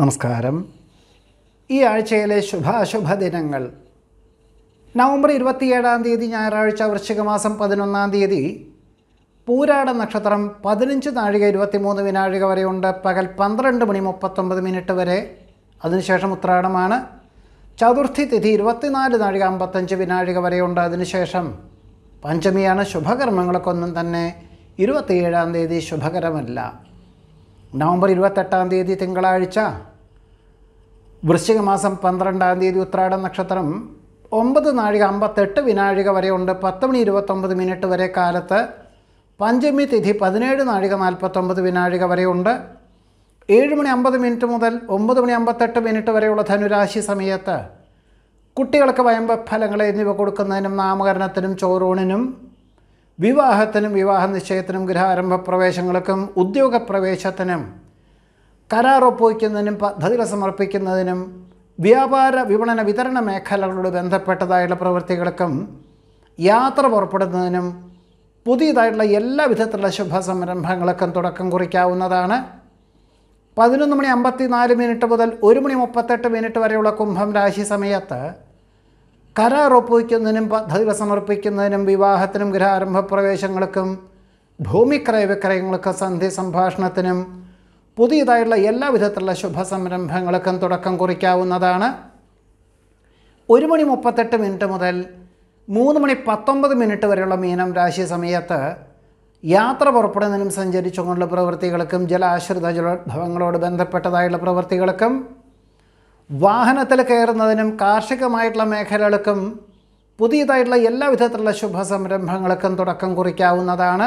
നമസ്കാരം ഈ ആഴ്ചയിലെ ശുഭാശുഭ ദിനങ്ങൾ നവംബർ ഇരുപത്തിയേഴാം തീയതി ഞായറാഴ്ച വൃശ്ചിക മാസം പതിനൊന്നാം തീയതി പൂരാട നക്ഷത്രം പതിനഞ്ച് നാഴിക ഇരുപത്തിമൂന്ന് വിനാഴിക വരെയുണ്ട് പകൽ പന്ത്രണ്ട് മണി മുപ്പത്തൊമ്പത് മിനിറ്റ് വരെ അതിനുശേഷം ഉത്രാടമാണ് ചതുർത്ഥി തിഥി ഇരുപത്തിനാല് നാഴിക അമ്പത്തഞ്ച് വിനാഴിക വരെയുണ്ട് അതിനുശേഷം പഞ്ചമിയാണ് ശുഭകർമ്മങ്ങൾക്കൊന്നും തന്നെ ഇരുപത്തിയേഴാം തീയതി ശുഭകരമല്ല നവംബർ ഇരുപത്തെട്ടാം തീയതി തിങ്കളാഴ്ച വൃശ്ചിക മാസം പന്ത്രണ്ടാം തീയതി ഉത്രാട നക്ഷത്രം ഒമ്പത് നാഴിക അമ്പത്തെട്ട് വിനാഴിക വരെ ഉണ്ട് പത്ത് മണി ഇരുപത്തൊമ്പത് മിനിറ്റ് വരെ കാലത്ത് പഞ്ചമി തിഥി പതിനേഴ് നാഴിക നാൽപ്പത്തൊമ്പത് വിനാഴിക വരെ ഉണ്ട് ഏഴ് മണി അമ്പത് മിനിറ്റ് മുതൽ ഒമ്പത് മണി അമ്പത്തെട്ട് മിനിറ്റ് വരെയുള്ള ധനുരാശി സമയത്ത് കുട്ടികൾക്ക് ഫലങ്ങൾ എന്നിവ കൊടുക്കുന്നതിനും നാമകരണത്തിനും ചോറൂണിനും വിവാഹത്തിനും വിവാഹ നിശ്ചയത്തിനും ഗൃഹാരംഭ പ്രവേശങ്ങൾക്കും പ്രവേശത്തിനും കരാർ ഒപ്പുവയ്ക്കുന്നതിനും പദ്ധതികൾ സമർപ്പിക്കുന്നതിനും വ്യാപാര വിപണന വിതരണ മേഖലകളോട് ബന്ധപ്പെട്ടതായുള്ള പ്രവൃത്തികൾക്കും യാത്ര പുറപ്പെടുന്നതിനും പുതിയതായിട്ടുള്ള എല്ലാ വിധത്തിലുള്ള ശുഭ സംരംഭങ്ങൾക്കും തുടക്കം കുറിക്കാവുന്നതാണ് പതിനൊന്ന് മണി നാല് മിനിറ്റ് മുതൽ ഒരു മണി മുപ്പത്തെട്ട് മിനിറ്റ് വരെയുള്ള കുംഭം രാശി സമയത്ത് കരാർ ഒപ്പുവയ്ക്കുന്നതിനും പദ്ധതികൾ സമർപ്പിക്കുന്നതിനും വിവാഹത്തിനും ഗൃഹാരംഭ പ്രവേശങ്ങൾക്കും ഭൂമിക്രയ വിക്രയങ്ങൾക്കും സന്ധി സംഭാഷണത്തിനും പുതിയതായുള്ള എല്ലാ വിധത്തിലുള്ള ശുഭസംരംഭങ്ങൾക്കും തുടക്കം കുറിക്കാവുന്നതാണ് ഒരു മണി മുപ്പത്തെട്ട് മിനിറ്റ് മുതൽ മൂന്ന് മണി പത്തൊമ്പത് മിനിറ്റ് വരെയുള്ള മീനം രാശി സമയത്ത് യാത്ര പുറപ്പെടുന്നതിനും സഞ്ചരിച്ചുകൊണ്ടുള്ള പ്രവൃത്തികൾക്കും ജലാശ്രിത ജലോദ്ഭവങ്ങളോട് ബന്ധപ്പെട്ടതായുള്ള പ്രവൃത്തികൾക്കും വാഹനത്തിൽ കയറുന്നതിനും കാർഷികമായിട്ടുള്ള മേഖലകൾക്കും പുതിയതായിട്ടുള്ള എല്ലാ വിധത്തിലുള്ള സംരംഭങ്ങൾക്കും തുടക്കം കുറിക്കാവുന്നതാണ്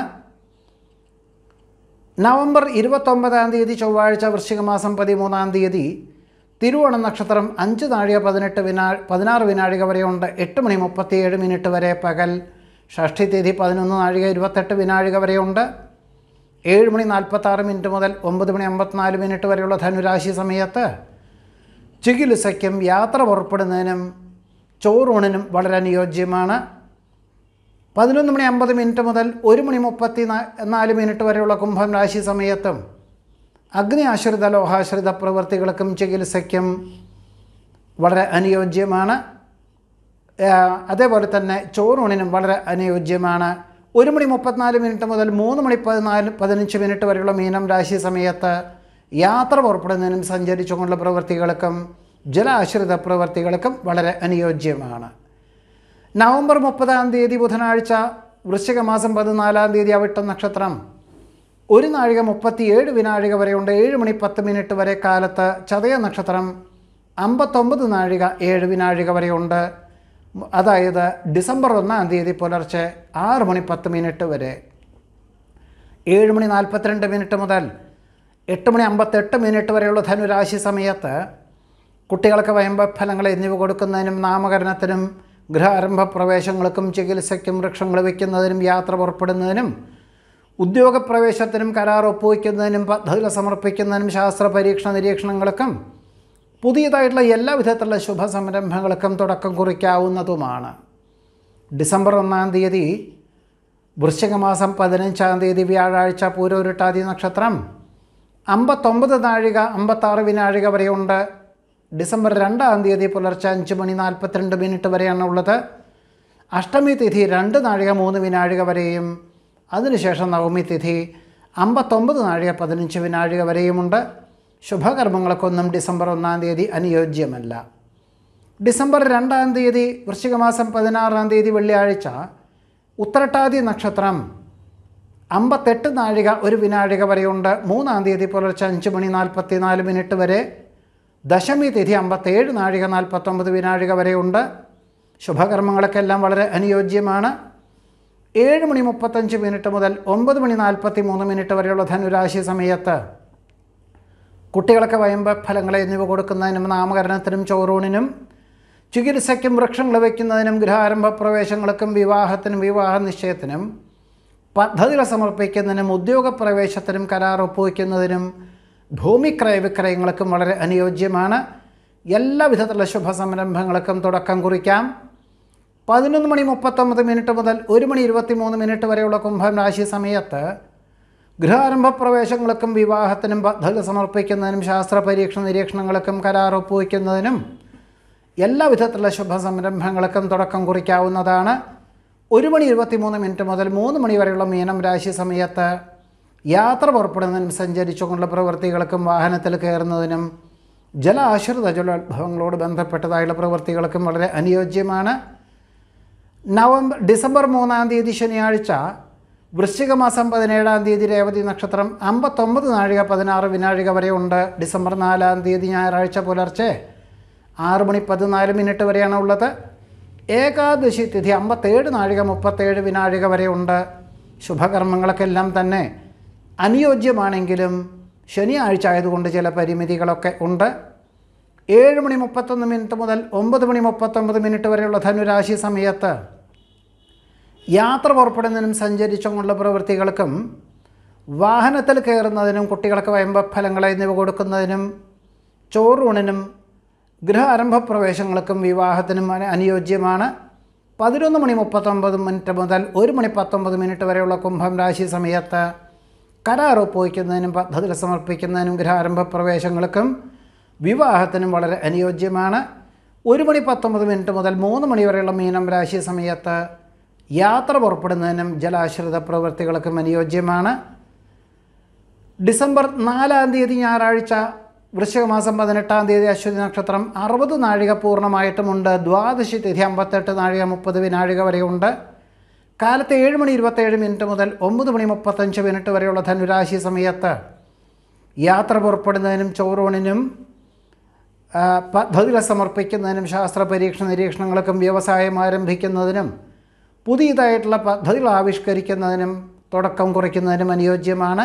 നവംബർ ഇരുപത്തൊമ്പതാം തീയതി ചൊവ്വാഴ്ച വൃശ്ചിക മാസം പതിമൂന്നാം തീയതി തിരുവോണ നക്ഷത്രം അഞ്ച് നാഴിക പതിനെട്ട് വിനാ പതിനാറ് വിനാഴിക വരെയുണ്ട് എട്ട് മണി മുപ്പത്തിയേഴ് മിനിറ്റ് വരെ പകൽ ഷഷ്ടി തീയതി പതിനൊന്ന് നാഴിക ഇരുപത്തെട്ട് വിനാഴിക വരെയുണ്ട് ഏഴ് മണി നാൽപ്പത്താറ് മിനിറ്റ് മുതൽ ഒമ്പത് മണി അമ്പത്തിനാല് മിനിറ്റ് വരെയുള്ള ധനുരാശി സമയത്ത് ചികിത്സയ്ക്കും യാത്ര പുറപ്പെടുന്നതിനും ചോറൂണിനും വളരെ അനുയോജ്യമാണ് പതിനൊന്ന് മണി അമ്പത് മിനിറ്റ് മുതൽ ഒരു മണി മുപ്പത്തി നാല് മിനിറ്റ് വരെയുള്ള കുംഭം രാശി സമയത്തും അഗ്നി ആശ്രിത ലോഹാശ്രിത പ്രവൃത്തികൾക്കും ചികിത്സയ്ക്കും വളരെ അനുയോജ്യമാണ് അതേപോലെ തന്നെ ചോറൂണിനും വളരെ അനുയോജ്യമാണ് ഒരു മണി മുപ്പത്തിനാല് മിനിറ്റ് മുതൽ മൂന്ന് മണി പതിനാല് പതിനഞ്ച് മിനിറ്റ് വരെയുള്ള മീനം രാശി സമയത്ത് യാത്ര പുറപ്പെടുന്നതിനും സഞ്ചരിച്ചുകൊണ്ടുള്ള പ്രവൃത്തികൾക്കും ജലാശ്രിത പ്രവൃത്തികൾക്കും വളരെ അനുയോജ്യമാണ് നവംബർ മുപ്പതാം തീയതി ബുധനാഴ്ച വൃശ്ചിക മാസം പതിനാലാം തീയതി അവിട്ട നക്ഷത്രം ഒരു നാഴിക മുപ്പത്തിയേഴ് വിനാഴിക വരെയുണ്ട് ഏഴ് മണി പത്ത് മിനിറ്റ് വരെ കാലത്ത് ചതയ നക്ഷത്രം അമ്പത്തൊമ്പത് നാഴിക ഏഴ് വിനാഴിക വരെയുണ്ട് അതായത് ഡിസംബർ ഒന്നാം തീയതി പുലർച്ചെ ആറ് മണി പത്ത് മിനിറ്റ് വരെ ഏഴ് മണി നാൽപ്പത്തിരണ്ട് മിനിറ്റ് മുതൽ എട്ട് മണി അമ്പത്തെട്ട് മിനിറ്റ് വരെയുള്ള ധനുരാശി സമയത്ത് കുട്ടികൾക്ക് വയമ്പഫലങ്ങൾ എന്നിവ കൊടുക്കുന്നതിനും നാമകരണത്തിനും ഗൃഹാരംഭ പ്രവേശങ്ങൾക്കും ചികിത്സയ്ക്കും വൃക്ഷങ്ങൾ വയ്ക്കുന്നതിനും യാത്ര പുറപ്പെടുന്നതിനും ഉദ്യോഗപ്രവേശത്തിനും കരാർ ഒപ്പുവയ്ക്കുന്നതിനും പദ്ധതികൾ സമർപ്പിക്കുന്നതിനും ശാസ്ത്ര പരീക്ഷണ നിരീക്ഷണങ്ങൾക്കും പുതിയതായിട്ടുള്ള എല്ലാവിധത്തിലുള്ള ശുഭസംരംഭങ്ങൾക്കും തുടക്കം കുറിക്കാവുന്നതുമാണ് ഡിസംബർ ഒന്നാം തീയതി വൃശ്ചികമാസം പതിനഞ്ചാം തീയതി വ്യാഴാഴ്ച പൂരോരുട്ടാതി നക്ഷത്രം അമ്പത്തൊമ്പത് നാഴിക അമ്പത്താറ് വിനാഴിക വരെയുണ്ട് ഡിസംബർ രണ്ടാം തീയതി പുലർച്ചെ അഞ്ച് മണി നാൽപ്പത്തിരണ്ട് മിനിറ്റ് വരെയാണ് ഉള്ളത് അഷ്ടമി തിഥി രണ്ട് നാഴിക മൂന്ന് വിനാഴിക വരെയും അതിനുശേഷം നവമി തിഥി അമ്പത്തൊമ്പത് നാഴിക പതിനഞ്ച് വിനാഴിക വരെയുമുണ്ട് ശുഭകർമ്മങ്ങൾക്കൊന്നും ഡിസംബർ ഒന്നാം തീയതി അനുയോജ്യമല്ല ഡിസംബർ രണ്ടാം തീയതി വൃശ്ചികമാസം പതിനാറാം തീയതി വെള്ളിയാഴ്ച ഉത്തരട്ടാതി നക്ഷത്രം അമ്പത്തെട്ട് നാഴിക ഒരു വിനാഴിക വരെയുണ്ട് മൂന്നാം തീയതി പുലർച്ചെ അഞ്ച് മണി നാൽപ്പത്തി നാല് മിനിറ്റ് വരെ ദശമി തിഥി അമ്പത്തേഴ് നാഴിക നാൽപ്പത്തൊമ്പത് വിനാഴിക വരെയുണ്ട് ശുഭകർമ്മങ്ങൾക്കെല്ലാം വളരെ അനുയോജ്യമാണ് ഏഴ് മണി മുപ്പത്തഞ്ച് മിനിറ്റ് മുതൽ ഒമ്പത് മണി നാൽപ്പത്തി മൂന്ന് മിനിറ്റ് വരെയുള്ള ധനുരാശി സമയത്ത് കുട്ടികളൊക്കെ ഫലങ്ങൾ എന്നിവ കൊടുക്കുന്നതിനും നാമകരണത്തിനും ചോറൂണിനും ചികിത്സയ്ക്കും വൃക്ഷങ്ങൾ വയ്ക്കുന്നതിനും ഗൃഹാരംഭ പ്രവേശങ്ങൾക്കും വിവാഹത്തിനും വിവാഹ നിശ്ചയത്തിനും പദ്ധതികൾ സമർപ്പിക്കുന്നതിനും പ്രവേശത്തിനും കരാർ ഒപ്പുവയ്ക്കുന്നതിനും ഭൂമി ക്രയവിക്രയങ്ങൾക്കും വളരെ അനുയോജ്യമാണ് എല്ലാവിധത്തിലുള്ള ശുഭ ശുഭസംരംഭങ്ങൾക്കും തുടക്കം കുറിക്കാം പതിനൊന്ന് മണി മുപ്പത്തൊമ്പത് മിനിറ്റ് മുതൽ ഒരു മണി ഇരുപത്തി മൂന്ന് മിനിറ്റ് വരെയുള്ള കുംഭം രാശി സമയത്ത് ഗൃഹാരംഭ പ്രവേശങ്ങൾക്കും വിവാഹത്തിനും പദ്ധതി സമർപ്പിക്കുന്നതിനും ശാസ്ത്ര പരീക്ഷ നിരീക്ഷണങ്ങൾക്കും കരാർ ഒപ്പുവയ്ക്കുന്നതിനും എല്ലാ വിധത്തിലുള്ള ശുഭസംരംഭങ്ങൾക്കും തുടക്കം കുറിക്കാവുന്നതാണ് ഒരു മണി ഇരുപത്തിമൂന്ന് മിനിറ്റ് മുതൽ മൂന്ന് മണി വരെയുള്ള മീനം രാശി സമയത്ത് യാത്ര പുറപ്പെടുന്നതിനും സഞ്ചരിച്ചുകൊണ്ടുള്ള പ്രവൃത്തികൾക്കും വാഹനത്തിൽ കയറുന്നതിനും ജല ആശ്രിത ജലോത്ഭവങ്ങളോട് ബന്ധപ്പെട്ടതായുള്ള പ്രവൃത്തികൾക്കും വളരെ അനുയോജ്യമാണ് നവംബർ ഡിസംബർ മൂന്നാം തീയതി ശനിയാഴ്ച വൃശ്ചിക മാസം പതിനേഴാം തീയതി രേവതി നക്ഷത്രം അമ്പത്തൊമ്പത് നാഴിക പതിനാറ് വിനാഴിക വരെ ഉണ്ട് ഡിസംബർ നാലാം തീയതി ഞായറാഴ്ച പുലർച്ചെ ആറ് മണി പതിനാല് മിനിറ്റ് വരെയാണ് ഉള്ളത് ഏകാദശി തിഥി അമ്പത്തേഴ് നാഴിക മുപ്പത്തേഴ് വിനാഴിക വരെ ഉണ്ട് ശുഭകർമ്മങ്ങൾക്കെല്ലാം തന്നെ അനുയോജ്യമാണെങ്കിലും ശനിയാഴ്ച ആയതുകൊണ്ട് ചില പരിമിതികളൊക്കെ ഉണ്ട് ഏഴ് മണി മുപ്പത്തൊന്ന് മിനിറ്റ് മുതൽ ഒമ്പത് മണി മുപ്പത്തൊമ്പത് മിനിറ്റ് വരെയുള്ള ധനുരാശി സമയത്ത് യാത്ര പുറപ്പെടുന്നതിനും സഞ്ചരിച്ചുകൊണ്ടുള്ള പ്രവൃത്തികൾക്കും വാഹനത്തിൽ കയറുന്നതിനും കുട്ടികൾക്ക് ഫലങ്ങൾ എന്നിവ കൊടുക്കുന്നതിനും ചോറൂണിനും ഗൃഹ പ്രവേശങ്ങൾക്കും വിവാഹത്തിനും അനുയോജ്യമാണ് പതിനൊന്ന് മണി മുപ്പത്തൊമ്പത് മിനിറ്റ് മുതൽ ഒരു മണി പത്തൊമ്പത് മിനിറ്റ് വരെയുള്ള കുംഭം രാശി സമയത്ത് കരാർ ഒപ്പുവയ്ക്കുന്നതിനും പദ്ധതിയിൽ സമർപ്പിക്കുന്നതിനും ഗൃഹാരംഭ പ്രവേശങ്ങൾക്കും വിവാഹത്തിനും വളരെ അനുയോജ്യമാണ് ഒരു മണി പത്തൊമ്പത് മിനിറ്റ് മുതൽ മൂന്ന് മണി വരെയുള്ള മീനം രാശി സമയത്ത് യാത്ര പുറപ്പെടുന്നതിനും ജലാശ്രിത പ്രവൃത്തികൾക്കും അനുയോജ്യമാണ് ഡിസംബർ നാലാം തീയതി ഞായറാഴ്ച വൃശ്ചികമാസം പതിനെട്ടാം തീയതി അശ്വതി നക്ഷത്രം അറുപത് നാഴിക പൂർണ്ണമായിട്ടുമുണ്ട് ദ്വാദശി തിഥി അമ്പത്തെട്ട് നാഴിക മുപ്പത് വിനാഴിക വരെയുണ്ട് കാലത്ത് ഏഴ് മണി ഇരുപത്തേഴ് മിനിറ്റ് മുതൽ ഒമ്പത് മണി മുപ്പത്തഞ്ച് മിനിറ്റ് വരെയുള്ള ധനുരാശി സമയത്ത് യാത്ര പുറപ്പെടുന്നതിനും ചോറൂണിനും പദ്ധതികൾ സമർപ്പിക്കുന്നതിനും ശാസ്ത്ര പരീക്ഷണ നിരീക്ഷണങ്ങൾക്കും വ്യവസായം ആരംഭിക്കുന്നതിനും പുതിയതായിട്ടുള്ള പദ്ധതികൾ ആവിഷ്കരിക്കുന്നതിനും തുടക്കം കുറിക്കുന്നതിനും അനുയോജ്യമാണ്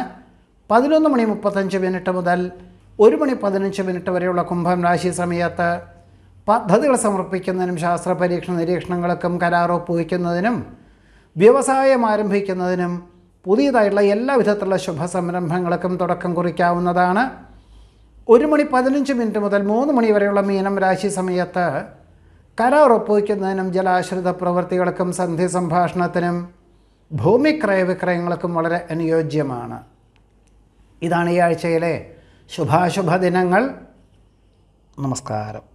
പതിനൊന്ന് മണി മുപ്പത്തഞ്ച് മിനിറ്റ് മുതൽ ഒരു മണി പതിനഞ്ച് മിനിറ്റ് വരെയുള്ള കുംഭം രാശി സമയത്ത് പദ്ധതികൾ സമർപ്പിക്കുന്നതിനും ശാസ്ത്ര പരീക്ഷണ നിരീക്ഷണങ്ങൾക്കും കരാറൊപ്പ് വയ്ക്കുന്നതിനും വ്യവസായം ആരംഭിക്കുന്നതിനും പുതിയതായിട്ടുള്ള എല്ലാ വിധത്തിലുള്ള ശുഭസംരംഭങ്ങൾക്കും തുടക്കം കുറിക്കാവുന്നതാണ് ഒരു മണി പതിനഞ്ച് മിനിറ്റ് മുതൽ മൂന്ന് മണി വരെയുള്ള മീനം രാശി സമയത്ത് കരാർ ഒപ്പുവയ്ക്കുന്നതിനും ജലാശ്രിത പ്രവൃത്തികൾക്കും സന്ധി സംഭാഷണത്തിനും ഭൂമി ക്രയവിക്രയങ്ങൾക്കും വളരെ അനുയോജ്യമാണ് ഇതാണ് ഈ ആഴ്ചയിലെ ശുഭാശുഭ ദിനങ്ങൾ നമസ്കാരം